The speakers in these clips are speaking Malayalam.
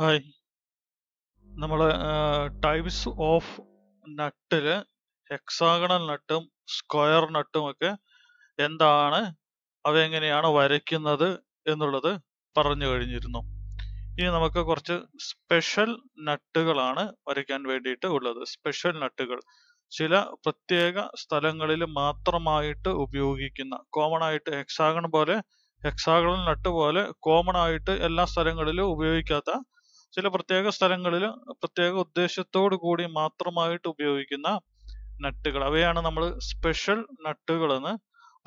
ഹായ് നമ്മൾ ടൈപ്സ് ഓഫ് നട്ടിൽ എക്സാഗണൽ നട്ടും സ്ക്വയർ നട്ടും ഒക്കെ എന്താണ് അവയെങ്ങനെയാണ് വരയ്ക്കുന്നത് എന്നുള്ളത് പറഞ്ഞു കഴിഞ്ഞിരുന്നു ഇനി നമുക്ക് കുറച്ച് സ്പെഷ്യൽ നട്ടുകളാണ് വരയ്ക്കാൻ വേണ്ടിയിട്ട് ഉള്ളത് സ്പെഷ്യൽ നട്ടുകൾ ചില പ്രത്യേക സ്ഥലങ്ങളിൽ മാത്രമായിട്ട് ഉപയോഗിക്കുന്ന കോമൺ ആയിട്ട് ഹെക്സാഗൺ പോലെ എക്സാഗണൽ നട്ട് പോലെ കോമൺ ആയിട്ട് എല്ലാ സ്ഥലങ്ങളിലും ഉപയോഗിക്കാത്ത ചില പ്രത്യേക സ്ഥലങ്ങളിൽ പ്രത്യേക ഉദ്ദേശത്തോടു കൂടി മാത്രമായിട്ട് ഉപയോഗിക്കുന്ന നട്ടുകൾ അവയാണ് നമ്മൾ സ്പെഷ്യൽ നട്ടുകൾ എന്ന്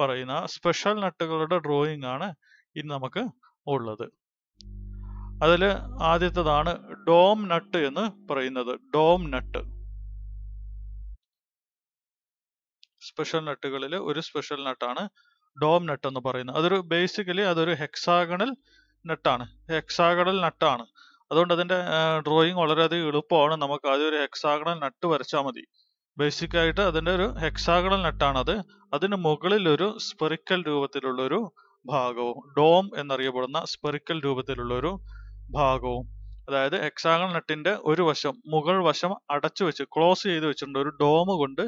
പറയുന്ന സ്പെഷ്യൽ നട്ടുകളുടെ ഡ്രോയിങ് ആണ് ഇനി നമുക്ക് ഉള്ളത് അതിൽ ആദ്യത്തേതാണ് ഡോം നട്ട് എന്ന് പറയുന്നത് ഡോം നട്ട് സ്പെഷ്യൽ നട്ടുകളിൽ ഒരു സ്പെഷ്യൽ നട്ടാണ് ഡോം നട്ട് എന്ന് പറയുന്നത് അതൊരു ബേസിക്കലി അതൊരു ഹെക്സാഗണൽ നട്ടാണ് ഹെക്സാഗണൽ നട്ടാണ് അതുകൊണ്ട് അതിന്റെ ഡ്രോയിങ് വളരെയധികം എളുപ്പമാണ് നമുക്ക് ആദ്യം ഒരു ഹെക്സാഗണൽ നട്ട് വരച്ചാൽ മതി ബേസിക് ആയിട്ട് അതിന്റെ ഒരു ഹെക്സാഗണൽ നട്ടാണത് അതിന് മുകളിൽ ഒരു സ്പെറിക്കൽ രൂപത്തിലുള്ള ഒരു ഭാഗവും ഡോം എന്നറിയപ്പെടുന്ന സ്പെറിക്കൽ രൂപത്തിലുള്ള ഒരു ഭാഗവും അതായത് ഹെക്സാഗൺ നട്ടിന്റെ ഒരു വശം മുകൾ വശം അടച്ചു വെച്ച് ക്ലോസ് ചെയ്ത് വെച്ചിട്ടുണ്ട് ഒരു ഡോം കൊണ്ട്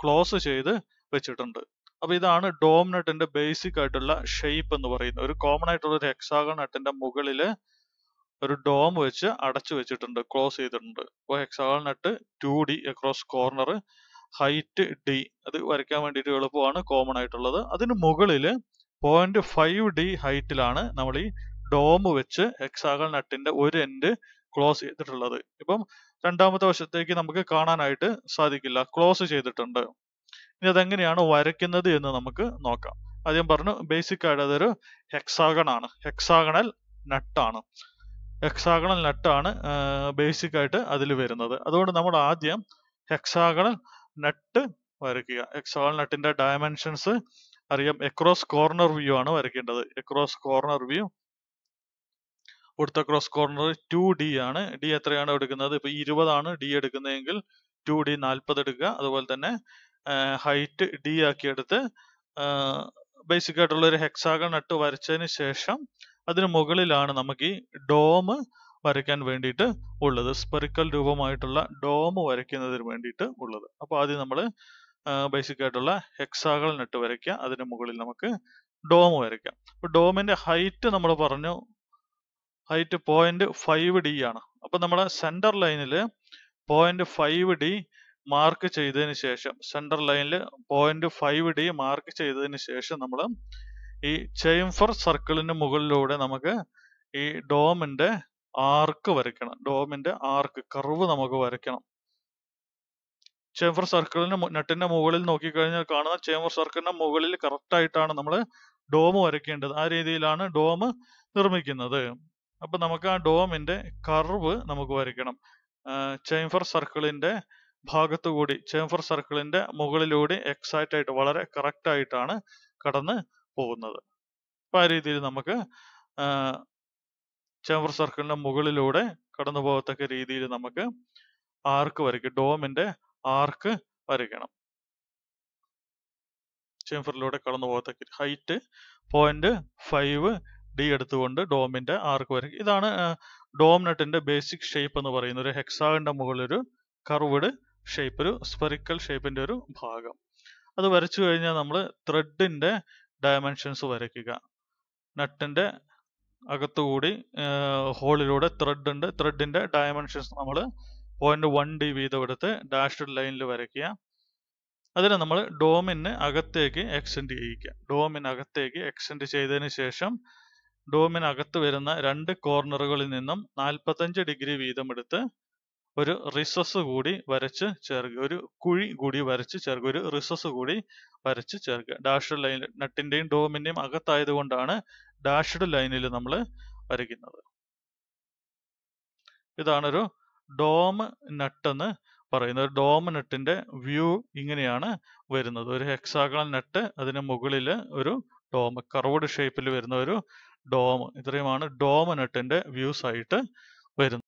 ക്ലോസ് ചെയ്ത് വെച്ചിട്ടുണ്ട് അപ്പൊ ഇതാണ് ഡോം നട്ടിന്റെ ബേസിക് ആയിട്ടുള്ള ഷേപ്പ് എന്ന് പറയുന്നത് ഒരു കോമൺ ആയിട്ടുള്ള ഒരു ഹെക്സാഗൺ നട്ടിന്റെ മുകളില് ഒരു ഡോം വെച്ച് അടച്ചു വെച്ചിട്ടുണ്ട് ക്ലോസ് ചെയ്തിട്ടുണ്ട് അപ്പോൾ hexagon nut two D across corner height D അത് വരയ്ക്കാൻ വേണ്ടിയിട്ട് എളുപ്പമാണ് കോമൺ ആയിട്ടുള്ളത് അതിന് മുകളിൽ പോയിന്റ് ഫൈവ് ഡി ഹൈറ്റിലാണ് നമ്മൾ ഈ ഡോം വെച്ച് ഹെക്സാഗൺ നട്ടിന്റെ ഒരു എൻഡ് ക്ലോസ് ചെയ്തിട്ടുള്ളത് ഇപ്പം രണ്ടാമത്തെ വശത്തേക്ക് നമുക്ക് കാണാനായിട്ട് സാധിക്കില്ല ക്ലോസ് ചെയ്തിട്ടുണ്ട് ഇനി അതെങ്ങനെയാണ് വരയ്ക്കുന്നത് എന്ന് നമുക്ക് നോക്കാം ആദ്യം പറഞ്ഞു ബേസിക് ആയിട്ട് അതൊരു ഹെക്സാഗൺ ആണ് ഹെക്സാഗണൽ നട്ടാണ് ഹെക്സാഗണൽ നട്ടാണ് ബേസിക് ആയിട്ട് അതിൽ വരുന്നത് അതുകൊണ്ട് നമ്മൾ ആദ്യം ഹെക്സാഗണൽ നട്ട് വരയ്ക്കുക ഹെക്സാഗണൽ നട്ടിന്റെ ഡയമെൻഷൻസ് അറിയാം എക്രോസ് കോർണർ വ്യൂ ആണ് വരയ്ക്കേണ്ടത് എക്രോസ് കോർണർ വ്യൂ കൊടുത്ത ക്രോസ് കോർണർ ടു ഡി ആണ് ഡി എത്രയാണ് എടുക്കുന്നത് ഇപ്പൊ ഇരുപതാണ് ഡി എടുക്കുന്നതെങ്കിൽ ടു ഡി നാൽപ്പത് എടുക്കുക അതുപോലെ തന്നെ ഹൈറ്റ് ഡി ആക്കി എടുത്ത് ബേസിക് ആയിട്ടുള്ള ഒരു ഹെക്സാഗൺ നട്ട് വരച്ചതിന് ശേഷം അതിന് മുകളിലാണ് നമുക്ക് ഈ ഡോം വരയ്ക്കാൻ വേണ്ടിയിട്ട് ഉള്ളത് സ്പെറിക്കൽ രൂപമായിട്ടുള്ള ഡോം വരയ്ക്കുന്നതിന് വേണ്ടിയിട്ട് ഉള്ളത് അപ്പോൾ ആദ്യം നമ്മൾ ബേസിക് ആയിട്ടുള്ള ഹെക്സാകൾ നെട്ട് വരയ്ക്കുക അതിന് മുകളിൽ നമുക്ക് ഡോം വരയ്ക്കാം അപ്പോൾ ഡോമിന്റെ ഹൈറ്റ് നമ്മൾ പറഞ്ഞു ഹൈറ്റ് പോയിന്റ് ഫൈവ് ഡി ആണ് അപ്പൊ നമ്മൾ സെന്റർ ലൈനിൽ പോയിന്റ് ഫൈവ് ഡി മാർക്ക് ചെയ്തതിന് ശേഷം സെന്റർ ലൈനിൽ പോയിന്റ് ഫൈവ് ഡി മാർക്ക് ചെയ്തതിന് ശേഷം നമ്മൾ ഈ ചേംഫർ സർക്കിളിന് മുകളിലൂടെ നമുക്ക് ഈ ഡോമിന്റെ ആർക്ക് വരയ്ക്കണം ഡോമിന്റെ ആർക്ക് കർവ് നമുക്ക് വരയ്ക്കണം ചേംഫർ സർക്കിളിന് നെട്ടിന്റെ മുകളിൽ നോക്കിക്കഴിഞ്ഞാൽ കാണുന്ന ചേംഫർ സർക്കിളിന്റെ മുകളിൽ കറക്റ്റ് ആയിട്ടാണ് നമ്മൾ ഡോം വരയ്ക്കേണ്ടത് ആ രീതിയിലാണ് ഡോം നിർമ്മിക്കുന്നത് അപ്പൊ നമുക്ക് ആ ഡോമിന്റെ കർവ് നമുക്ക് വരയ്ക്കണം ചേംഫർ സർക്കിളിന്റെ ഭാഗത്തു കൂടി ചേംഫർ സർക്കിളിന്റെ മുകളിലൂടെ എക്സാക്റ്റ് ആയിട്ട് വളരെ കറക്റ്റ് ആയിട്ടാണ് കടന്ന് പോകുന്നത് അപ്പം ആ രീതിയിൽ നമുക്ക് ചേംബർ സർക്കിളിന്റെ മുകളിലൂടെ കടന്നു പോകത്തക്ക രീതിയിൽ നമുക്ക് ആർക്ക് വരയ്ക്കും ഡോമിന്റെ ആർക്ക് വരയ്ക്കണം ചേംബറിലൂടെ കടന്നു പോകത്തക്ക ഹൈറ്റ് പോയിന്റ് ഫൈവ് ഡി എടുത്തുകൊണ്ട് ഡോമിന്റെ ആർക്ക് വരയ്ക്കും ഇതാണ് ഡോം ബേസിക് ഷേപ്പ് എന്ന് പറയുന്ന ഒരു ഹെക്സാഗിന്റെ മുകളിലൊരു കർവ്ഡ് ഷേപ്പ് ഒരു സ്പെറിക്കൽ ഷേപ്പിന്റെ ഒരു ഭാഗം അത് വരച്ചു കഴിഞ്ഞാൽ നമ്മൾ ത്രെഡിന്റെ ഡയമെൻഷൻസ് വരയ്ക്കുക നട്ടിൻ്റെ അകത്തുകൂടി ഹോളിലൂടെ ത്രെഡ് ഉണ്ട് ത്രെഡിൻ്റെ ഡയമെൻഷൻസ് നമ്മൾ പോയിന്റ് വൺ ഡി വീതം എടുത്ത് ഡാഷ്ഡ് ലൈനിൽ വരയ്ക്കുക അതിനെ നമ്മൾ ഡോമിന് അകത്തേക്ക് എക്സ്റ്റെൻഡ് ചെയ്യിക്കുക ഡോമിന് അകത്തേക്ക് എക്സ്റ്റെൻഡ് ചെയ്തതിന് ശേഷം ഡോമിനകത്ത് വരുന്ന രണ്ട് കോർണറുകളിൽ നിന്നും നാൽപ്പത്തഞ്ച് ഡിഗ്രി വീതം എടുത്ത് ഒരു റിസോഴ്സ് കൂടി വരച്ച് ചേർക്കുക ഒരു കുഴി കൂടി വരച്ച് ചേർക്കുക ഒരു റിസോഴ്സ് കൂടി വരച്ച് ചേർക്കുക ഡാഷ്ഡ് ലൈനിൽ നട്ടിന്റെയും ഡോമിന്റെയും അകത്തായത് കൊണ്ടാണ് ഡാഷ്ഡ് ലൈനിൽ നമ്മൾ വരയ്ക്കുന്നത് ഇതാണൊരു ഡോം നട്ട് എന്ന് പറയുന്നത് ഡോം നട്ടിന്റെ വ്യൂ ഇങ്ങനെയാണ് വരുന്നത് ഒരു ഹെക്സാഗണൽ നട്ട് അതിന് മുകളിൽ ഒരു ഡോം കറവോട് ഷേപ്പിൽ വരുന്ന ഒരു ഡോം ഇത്രയുമാണ് ഡോം നട്ടിന്റെ വ്യൂസ് ആയിട്ട് വരുന്നത്